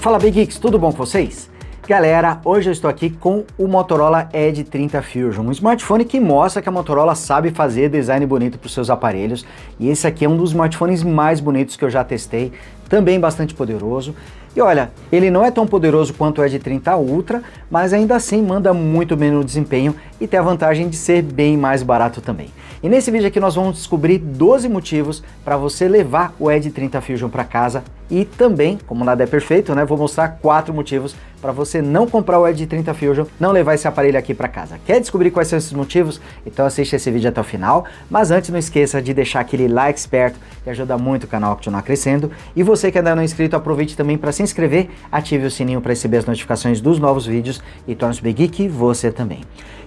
Fala Big Geeks, tudo bom com vocês? Galera, hoje eu estou aqui com o Motorola Edge 30 Fusion, um smartphone que mostra que a Motorola sabe fazer design bonito para os seus aparelhos. E esse aqui é um dos smartphones mais bonitos que eu já testei também bastante poderoso. E olha, ele não é tão poderoso quanto o Edge 30 Ultra, mas ainda assim manda muito bem no desempenho e tem a vantagem de ser bem mais barato também. E nesse vídeo aqui nós vamos descobrir 12 motivos para você levar o Edge 30 Fusion para casa e também, como nada é perfeito, né, vou mostrar 4 motivos para você não comprar o Edge 30 Fusion, não levar esse aparelho aqui para casa. Quer descobrir quais são esses motivos? Então assiste esse vídeo até o final, mas antes não esqueça de deixar aquele like esperto que ajuda muito o canal a continuar crescendo e você você que ainda não é inscrito, aproveite também para se inscrever, ative o sininho para receber as notificações dos novos vídeos e torne-se Big Geek você também.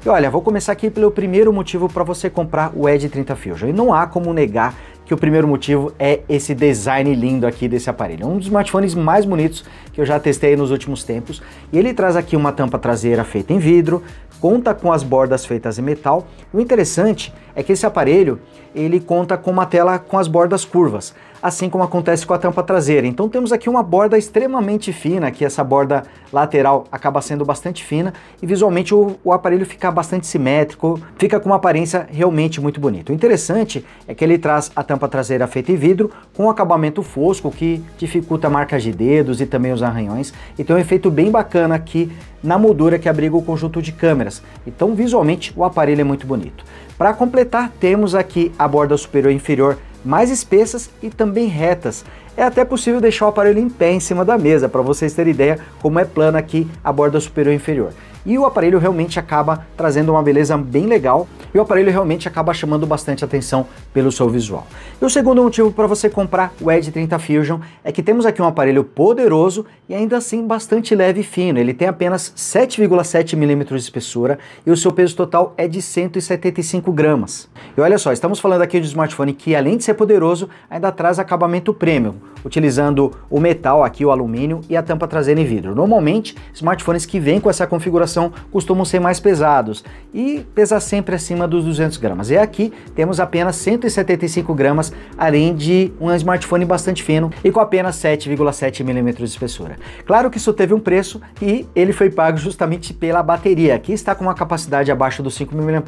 E olha, vou começar aqui pelo primeiro motivo para você comprar o Edge 30 Fusion. E não há como negar que o primeiro motivo é esse design lindo aqui desse aparelho. É um dos smartphones mais bonitos que eu já testei nos últimos tempos. E ele traz aqui uma tampa traseira feita em vidro, conta com as bordas feitas em metal. O interessante é que esse aparelho, ele conta com uma tela com as bordas curvas assim como acontece com a tampa traseira. Então temos aqui uma borda extremamente fina, que essa borda lateral acaba sendo bastante fina e visualmente o, o aparelho fica bastante simétrico, fica com uma aparência realmente muito bonita. O interessante é que ele traz a tampa traseira feita em vidro com um acabamento fosco que dificulta marcas de dedos e também os arranhões e tem um efeito bem bacana aqui na moldura que abriga o conjunto de câmeras. Então visualmente o aparelho é muito bonito. Para completar, temos aqui a borda superior e inferior mais espessas e também retas. É até possível deixar o aparelho em pé em cima da mesa, para vocês terem ideia como é plana aqui a borda superior e inferior e o aparelho realmente acaba trazendo uma beleza bem legal e o aparelho realmente acaba chamando bastante atenção pelo seu visual. E o segundo motivo para você comprar o Edge 30 Fusion é que temos aqui um aparelho poderoso e ainda assim bastante leve e fino. Ele tem apenas 7,7 milímetros de espessura e o seu peso total é de 175 gramas. E olha só, estamos falando aqui de um smartphone que além de ser poderoso, ainda traz acabamento premium, utilizando o metal aqui, o alumínio e a tampa traseira em vidro. Normalmente, smartphones que vêm com essa configuração costumam ser mais pesados e pesar sempre acima dos 200 gramas. E aqui temos apenas 175 gramas, além de um smartphone bastante fino e com apenas 7,7 milímetros de espessura. Claro que isso teve um preço e ele foi pago justamente pela bateria. que está com uma capacidade abaixo dos 5 mAh,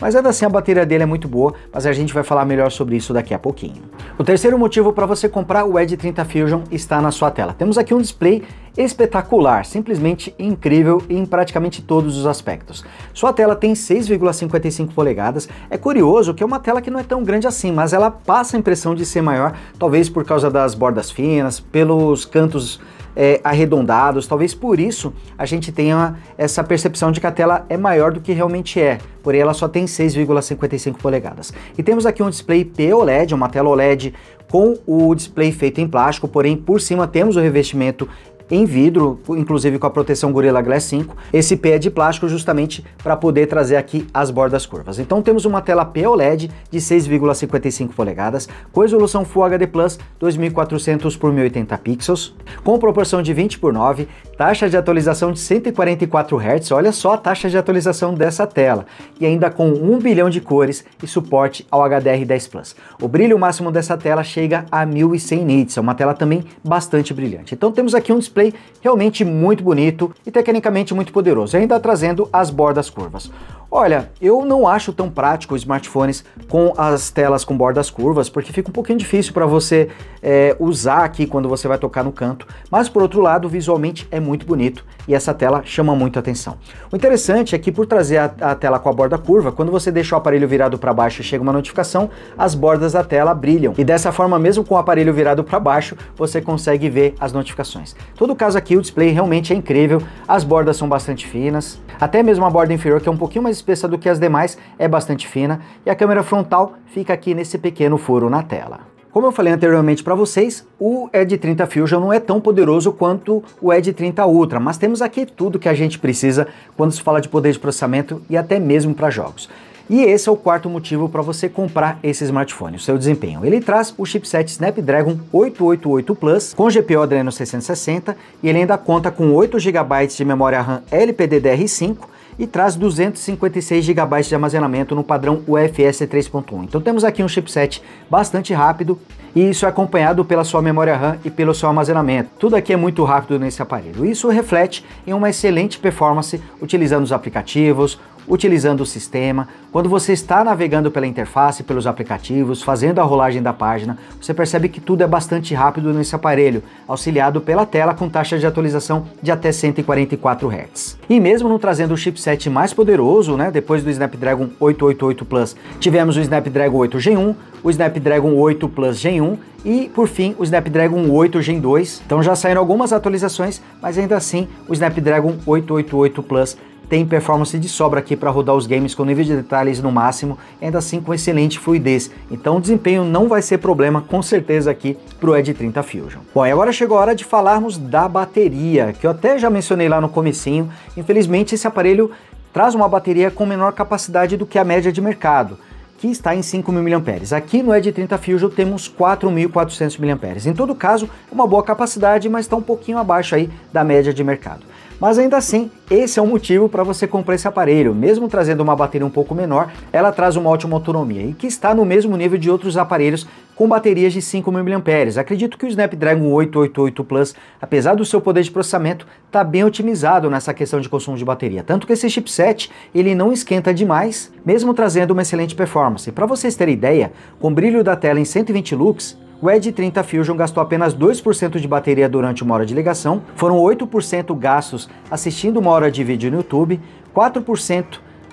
mas ainda assim a bateria dele é muito boa, mas a gente vai falar melhor sobre isso daqui a pouquinho. O terceiro motivo para você comprar o Edge 30 Fusion está na sua tela. Temos aqui um display espetacular, simplesmente incrível em praticamente todos os aspectos. Sua tela tem 6,55 polegadas, é curioso que é uma tela que não é tão grande assim, mas ela passa a impressão de ser maior, talvez por causa das bordas finas, pelos cantos é, arredondados, talvez por isso a gente tenha essa percepção de que a tela é maior do que realmente é, porém ela só tem 6,55 polegadas. E temos aqui um display POLED, uma tela OLED com o display feito em plástico, porém por cima temos o revestimento em vidro, inclusive com a proteção Gorilla Glass 5. Esse pé é de plástico justamente para poder trazer aqui as bordas curvas. Então temos uma tela POLED de 6,55 polegadas, com resolução Full HD Plus 2400 por 1080 pixels, com proporção de 20 por 9, taxa de atualização de 144 Hz, olha só a taxa de atualização dessa tela, e ainda com 1 bilhão de cores e suporte ao HDR10 Plus. O brilho máximo dessa tela chega a 1100 nits, é uma tela também bastante brilhante. Então temos aqui um display display realmente muito bonito e tecnicamente muito poderoso, ainda trazendo as bordas curvas. Olha, eu não acho tão prático os smartphones com as telas com bordas curvas, porque fica um pouquinho difícil para você é, usar aqui quando você vai tocar no canto. Mas por outro lado, visualmente é muito bonito e essa tela chama muito atenção. O interessante é que por trazer a, a tela com a borda curva, quando você deixa o aparelho virado para baixo e chega uma notificação, as bordas da tela brilham. E dessa forma, mesmo com o aparelho virado para baixo, você consegue ver as notificações. Todo caso aqui, o display realmente é incrível, as bordas são bastante finas, até mesmo a borda inferior que é um pouquinho mais espessa do que as demais, é bastante fina e a câmera frontal fica aqui nesse pequeno furo na tela. Como eu falei anteriormente para vocês, o Edge 30 Fusion não é tão poderoso quanto o Edge 30 Ultra, mas temos aqui tudo que a gente precisa quando se fala de poder de processamento e até mesmo para jogos. E esse é o quarto motivo para você comprar esse smartphone, o seu desempenho. Ele traz o chipset Snapdragon 888 Plus com GPU Adreno 660 e ele ainda conta com 8 GB de memória RAM LPDDR5 e traz 256 GB de armazenamento no padrão UFS 3.1. Então temos aqui um chipset bastante rápido e isso é acompanhado pela sua memória RAM e pelo seu armazenamento. Tudo aqui é muito rápido nesse aparelho. Isso reflete em uma excelente performance utilizando os aplicativos, utilizando o sistema. Quando você está navegando pela interface, pelos aplicativos, fazendo a rolagem da página, você percebe que tudo é bastante rápido nesse aparelho, auxiliado pela tela com taxa de atualização de até 144 Hz. E mesmo não trazendo o chipset mais poderoso, né, depois do Snapdragon 888 Plus, tivemos o Snapdragon 8 Gen 1, o Snapdragon 8 Plus Gen 1 e, por fim, o Snapdragon 8 Gen 2. Então já saíram algumas atualizações, mas ainda assim o Snapdragon 888 Plus tem performance de sobra aqui para rodar os games com nível de detalhes no máximo, ainda assim com excelente fluidez. Então o desempenho não vai ser problema com certeza aqui para o Edge 30 Fusion. Bom, e agora chegou a hora de falarmos da bateria, que eu até já mencionei lá no comecinho. Infelizmente esse aparelho traz uma bateria com menor capacidade do que a média de mercado que está em 5.000 mAh. Aqui no Edge 30 Fusion temos 4.400 mAh. Em todo caso, é uma boa capacidade, mas está um pouquinho abaixo aí da média de mercado. Mas ainda assim, esse é um motivo para você comprar esse aparelho. Mesmo trazendo uma bateria um pouco menor, ela traz uma ótima autonomia e que está no mesmo nível de outros aparelhos com baterias de 5.000 mAh. Acredito que o Snapdragon 888 Plus, apesar do seu poder de processamento, está bem otimizado nessa questão de consumo de bateria. Tanto que esse chipset ele não esquenta demais, mesmo trazendo uma excelente performance. Para vocês terem ideia, com o brilho da tela em 120 lux, o Edge 30 Fusion gastou apenas 2% de bateria durante uma hora de ligação, foram 8% gastos assistindo uma hora de vídeo no YouTube, 4%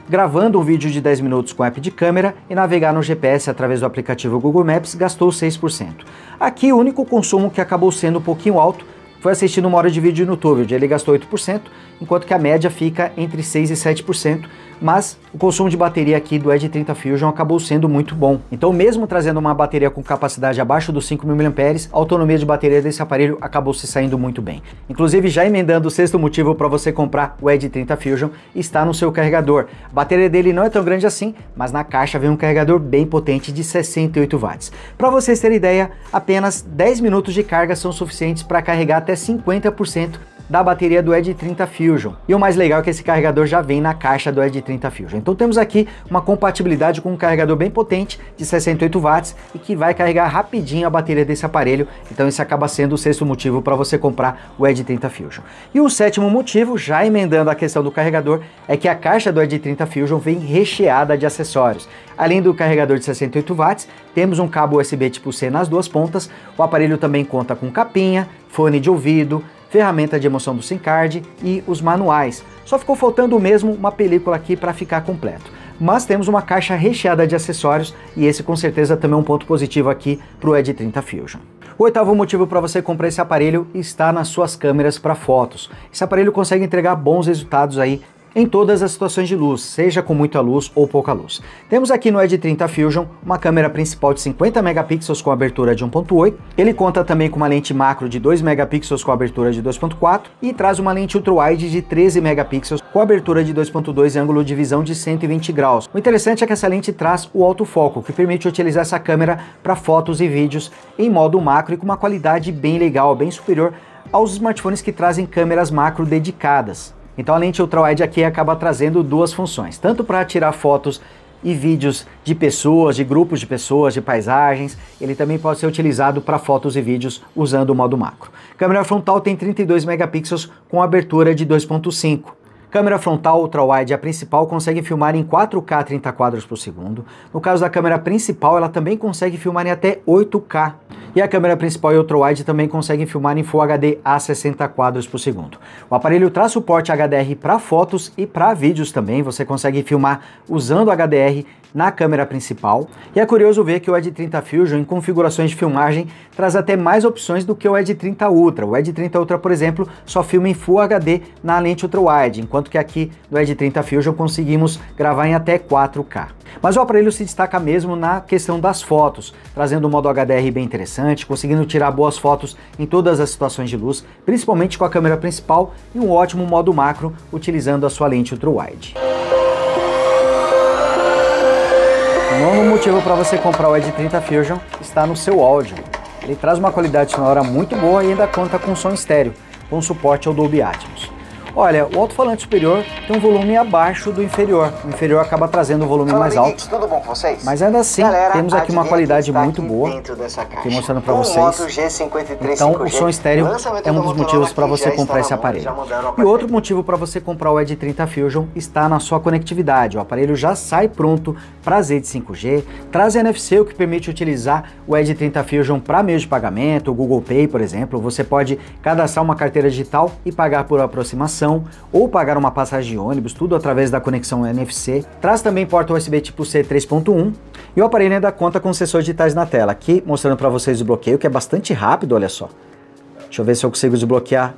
gravando um vídeo de 10 minutos com app de câmera e navegar no GPS através do aplicativo Google Maps gastou 6%. Aqui o único consumo que acabou sendo um pouquinho alto foi assistindo uma hora de vídeo no YouTube, onde ele gastou 8%, enquanto que a média fica entre 6 e 7%, mas o consumo de bateria aqui do Edge 30 Fusion acabou sendo muito bom. Então mesmo trazendo uma bateria com capacidade abaixo dos 5.000 mAh, a autonomia de bateria desse aparelho acabou se saindo muito bem. Inclusive já emendando o sexto motivo para você comprar o Edge 30 Fusion está no seu carregador. A bateria dele não é tão grande assim, mas na caixa vem um carregador bem potente de 68 watts. Para vocês terem ideia, apenas 10 minutos de carga são suficientes para carregar até 50% da bateria do Edge 30 Fusion. E o mais legal é que esse carregador já vem na caixa do Edge 30 Fusion. Então temos aqui uma compatibilidade com um carregador bem potente de 68 watts e que vai carregar rapidinho a bateria desse aparelho. Então esse acaba sendo o sexto motivo para você comprar o Edge 30 Fusion. E o sétimo motivo, já emendando a questão do carregador, é que a caixa do Edge 30 Fusion vem recheada de acessórios. Além do carregador de 68 watts, temos um cabo USB tipo C nas duas pontas. O aparelho também conta com capinha, fone de ouvido, ferramenta de emoção do Card e os manuais. Só ficou faltando mesmo uma película aqui para ficar completo. Mas temos uma caixa recheada de acessórios e esse com certeza também é um ponto positivo aqui para o Ed 30 Fusion. O oitavo motivo para você comprar esse aparelho está nas suas câmeras para fotos. Esse aparelho consegue entregar bons resultados aí em todas as situações de luz, seja com muita luz ou pouca luz. Temos aqui no Edge 30 Fusion uma câmera principal de 50 megapixels com abertura de 1.8. Ele conta também com uma lente macro de 2 megapixels com abertura de 2.4 e traz uma lente ultra-wide de 13 megapixels com abertura de 2.2 e ângulo de visão de 120 graus. O interessante é que essa lente traz o autofoco, que permite utilizar essa câmera para fotos e vídeos em modo macro e com uma qualidade bem legal, bem superior aos smartphones que trazem câmeras macro dedicadas. Então a lente ultrawide aqui acaba trazendo duas funções, tanto para tirar fotos e vídeos de pessoas, de grupos de pessoas, de paisagens. Ele também pode ser utilizado para fotos e vídeos usando o modo macro. Câmera frontal tem 32 megapixels com abertura de 2.5. Câmera frontal ultra-wide, a principal, consegue filmar em 4K 30 quadros por segundo. No caso da câmera principal, ela também consegue filmar em até 8K. E a câmera principal e ultra-wide também conseguem filmar em Full HD a 60 quadros por segundo. O aparelho traz suporte HDR para fotos e para vídeos também. Você consegue filmar usando HDR na câmera principal, e é curioso ver que o Edge 30 Fusion em configurações de filmagem traz até mais opções do que o Edge 30 Ultra. O Edge 30 Ultra, por exemplo, só filma em Full HD na lente Ultra Wide, enquanto que aqui no Edge 30 Fusion conseguimos gravar em até 4K. Mas o aparelho se destaca mesmo na questão das fotos, trazendo um modo HDR bem interessante, conseguindo tirar boas fotos em todas as situações de luz, principalmente com a câmera principal e um ótimo modo macro utilizando a sua lente ultra-wide. O nono motivo para você comprar o Ed 30 Fusion está no seu áudio. Ele traz uma qualidade sonora muito boa e ainda conta com som estéreo, com suporte ao Dolby Atmos. Olha, o alto-falante superior tem um volume abaixo do inferior. O inferior acaba trazendo um volume Fala, mais alto. Geeks, tudo bom com vocês? Mas ainda assim, Galera, temos aqui uma qualidade muito boa. Aqui mostrando para vocês. Então, o som estéreo é um dos motivos para você comprar esse aparelho. E outro motivo para você comprar o Edge 30 Fusion está na sua conectividade. O aparelho já sai pronto para Z de 5G, traz NFC, o que permite utilizar o Edge 30 Fusion para meios de pagamento, o Google Pay, por exemplo. Você pode cadastrar uma carteira digital e pagar por aproximação conexão ou pagar uma passagem de ônibus, tudo através da conexão NFC. Traz também porta USB tipo C 3.1 e o aparelho ainda conta com sensores digitais na tela, aqui mostrando para vocês o bloqueio, que é bastante rápido, olha só. Deixa eu ver se eu consigo desbloquear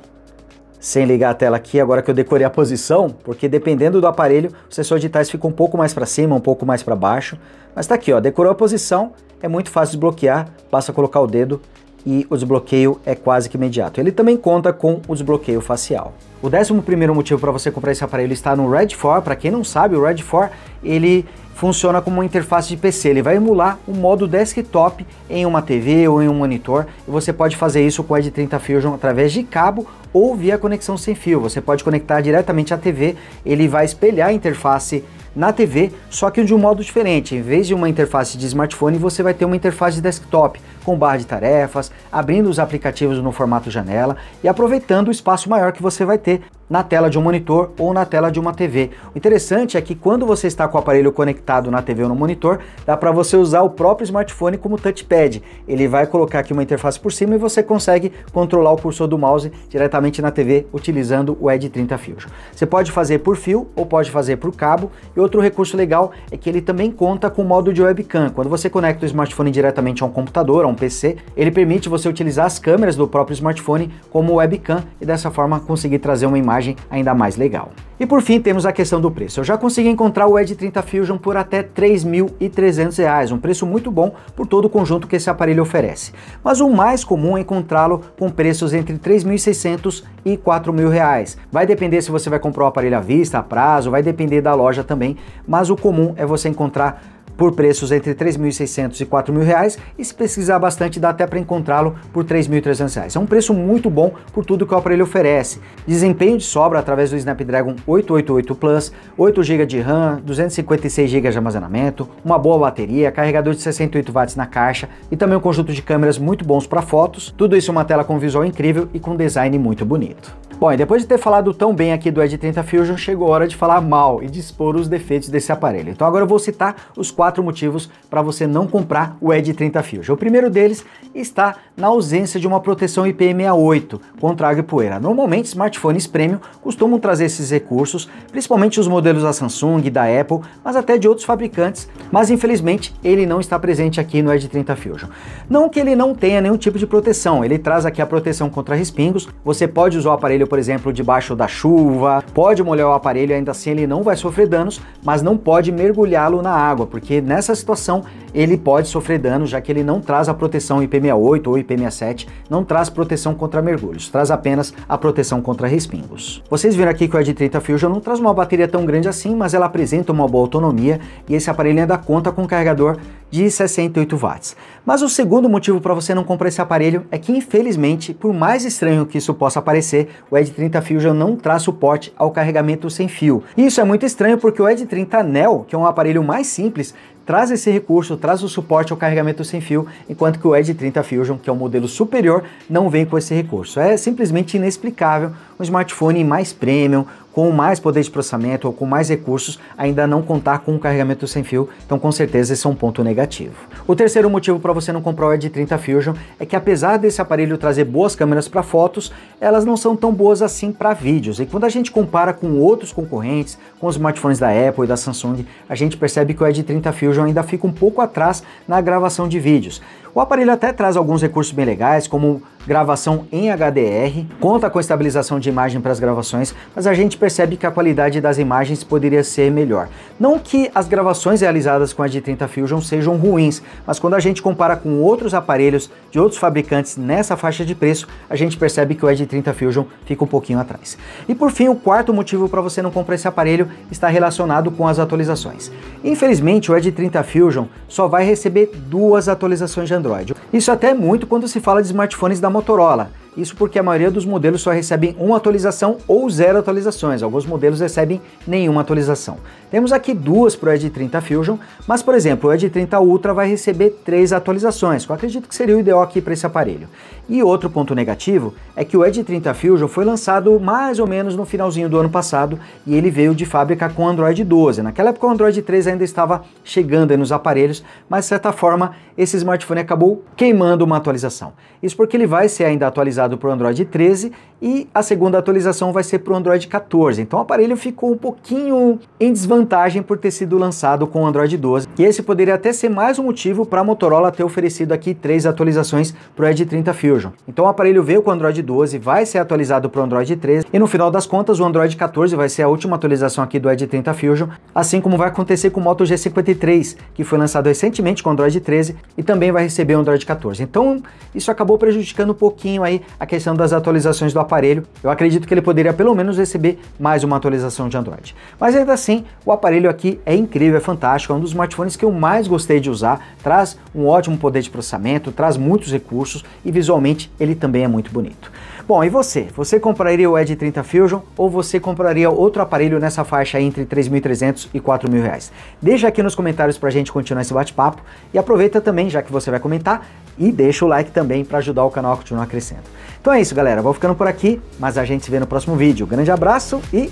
sem ligar a tela aqui, agora que eu decorei a posição, porque dependendo do aparelho, o sensor digitais fica um pouco mais para cima, um pouco mais para baixo, mas tá aqui, ó, decorou a posição, é muito fácil desbloquear, basta colocar o dedo e o desbloqueio é quase que imediato. Ele também conta com o desbloqueio facial. O décimo primeiro motivo para você comprar esse aparelho está no Red 4. Para quem não sabe, o Red 4 ele funciona como uma interface de PC. Ele vai emular o modo desktop em uma TV ou em um monitor. E você pode fazer isso com o Edge 30 Fusion através de cabo ou via conexão sem fio. Você pode conectar diretamente à TV. Ele vai espelhar a interface na TV, só que de um modo diferente. Em vez de uma interface de smartphone, você vai ter uma interface de desktop, com barra de tarefas, abrindo os aplicativos no formato janela e aproveitando o espaço maior que você vai ter na tela de um monitor ou na tela de uma TV. O interessante é que quando você está com o aparelho conectado na TV ou no monitor, dá para você usar o próprio smartphone como touchpad. Ele vai colocar aqui uma interface por cima e você consegue controlar o cursor do mouse diretamente na TV utilizando o Edge 30 Fusion. Você pode fazer por fio ou pode fazer por cabo e outro recurso legal é que ele também conta com o modo de webcam. Quando você conecta o smartphone diretamente a um computador, a um PC, ele permite você utilizar as câmeras do próprio smartphone como webcam e dessa forma conseguir trazer uma imagem ainda mais legal. E por fim, temos a questão do preço. Eu já consegui encontrar o Edge 30 Fusion por até R$ 3.300, um preço muito bom por todo o conjunto que esse aparelho oferece. Mas o mais comum é encontrá-lo com preços entre R$ 3.600 e R$ 4.000. Vai depender se você vai comprar o aparelho à vista, a prazo, vai depender da loja também também, mas o comum é você encontrar por preços entre 3.600 e R$ reais e se pesquisar bastante dá até para encontrá-lo por 3.300 reais. É um preço muito bom por tudo que o aparelho oferece. Desempenho de sobra através do Snapdragon 888 Plus, 8 GB de RAM, 256 GB de armazenamento, uma boa bateria, carregador de 68 watts na caixa e também um conjunto de câmeras muito bons para fotos. Tudo isso uma tela com visual incrível e com design muito bonito. Bom, e depois de ter falado tão bem aqui do Edge 30 Fusion, chegou a hora de falar mal e de expor os defeitos desse aparelho. Então agora eu vou citar os quatro quatro motivos para você não comprar o ED 30 Fusion. O primeiro deles está na ausência de uma proteção IP68 contra água e poeira. Normalmente, smartphones premium costumam trazer esses recursos, principalmente os modelos da Samsung, da Apple, mas até de outros fabricantes, mas infelizmente ele não está presente aqui no Edge 30 Fusion. Não que ele não tenha nenhum tipo de proteção, ele traz aqui a proteção contra respingos, você pode usar o aparelho, por exemplo, debaixo da chuva, pode molhar o aparelho, ainda assim ele não vai sofrer danos, mas não pode mergulhá-lo na água, porque nessa situação ele pode sofrer dano, já que ele não traz a proteção IP68 ou IP67, não traz proteção contra mergulhos, traz apenas a proteção contra respingos. Vocês viram aqui que o ed 30 Fusion não traz uma bateria tão grande assim, mas ela apresenta uma boa autonomia e esse aparelho ainda conta com um carregador de 68 watts. Mas o segundo motivo para você não comprar esse aparelho é que, infelizmente, por mais estranho que isso possa parecer, o Edge 30 Fusion não traz suporte ao carregamento sem fio. E isso é muito estranho porque o Edge 30 Neo, que é um aparelho mais simples, traz esse recurso, traz o suporte ao carregamento sem fio, enquanto que o Edge 30 Fusion, que é o modelo superior, não vem com esse recurso. É simplesmente inexplicável um smartphone mais premium, com mais poder de processamento ou com mais recursos, ainda não contar com o carregamento sem fio, então com certeza esse é um ponto negativo. O terceiro motivo para você não comprar o Edge 30 Fusion é que apesar desse aparelho trazer boas câmeras para fotos, elas não são tão boas assim para vídeos. E quando a gente compara com outros concorrentes, com os smartphones da Apple e da Samsung, a gente percebe que o Edge 30 Fusion ainda fica um pouco atrás na gravação de vídeos. O aparelho até traz alguns recursos bem legais, como gravação em HDR, conta com estabilização de imagem para as gravações, mas a gente percebe que a qualidade das imagens poderia ser melhor. Não que as gravações realizadas com a de 30 Fusion sejam ruins, mas quando a gente compara com outros aparelhos de outros fabricantes nessa faixa de preço, a gente percebe que o Edge 30 Fusion fica um pouquinho atrás. E por fim, o quarto motivo para você não comprar esse aparelho está relacionado com as atualizações. Infelizmente, o Edge 30 Fusion só vai receber duas atualizações de Android. Isso até é muito quando se fala de smartphones da Motorola, isso porque a maioria dos modelos só recebem uma atualização ou zero atualizações, alguns modelos recebem nenhuma atualização. Temos aqui duas para o Edge 30 Fusion, mas por exemplo, o Edge 30 Ultra vai receber três atualizações, que eu acredito que seria o ideal aqui para esse aparelho. E outro ponto negativo é que o Edge 30 Fusion foi lançado mais ou menos no finalzinho do ano passado e ele veio de fábrica com Android 12. Naquela época o Android 3 ainda estava chegando nos aparelhos, mas de certa forma esse smartphone acabou queimando uma atualização. Isso porque ele vai ser ainda atualizado atualizado para o Android 13 e a segunda atualização vai ser para o Android 14. Então o aparelho ficou um pouquinho em desvantagem por ter sido lançado com o Android 12. E esse poderia até ser mais um motivo para a Motorola ter oferecido aqui três atualizações para o Edge 30 Fusion. Então o aparelho veio com o Android 12, vai ser atualizado para o Android 13 e no final das contas o Android 14 vai ser a última atualização aqui do Edge 30 Fusion, assim como vai acontecer com o Moto G53, que foi lançado recentemente com o Android 13 e também vai receber o Android 14. Então isso acabou prejudicando um pouquinho aí a questão das atualizações do aparelho aparelho, eu acredito que ele poderia pelo menos receber mais uma atualização de Android. Mas ainda assim, o aparelho aqui é incrível, é fantástico, é um dos smartphones que eu mais gostei de usar, traz um ótimo poder de processamento, traz muitos recursos e visualmente ele também é muito bonito. Bom, e você? Você compraria o Edge 30 Fusion ou você compraria outro aparelho nessa faixa entre 3.300 e 4.000 reais? Deixa aqui nos comentários para a gente continuar esse bate-papo e aproveita também, já que você vai comentar, e deixa o like também para ajudar o canal a continuar crescendo. Então é isso, galera. Vou ficando por aqui aqui, mas a gente se vê no próximo vídeo. Grande abraço e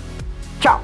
tchau!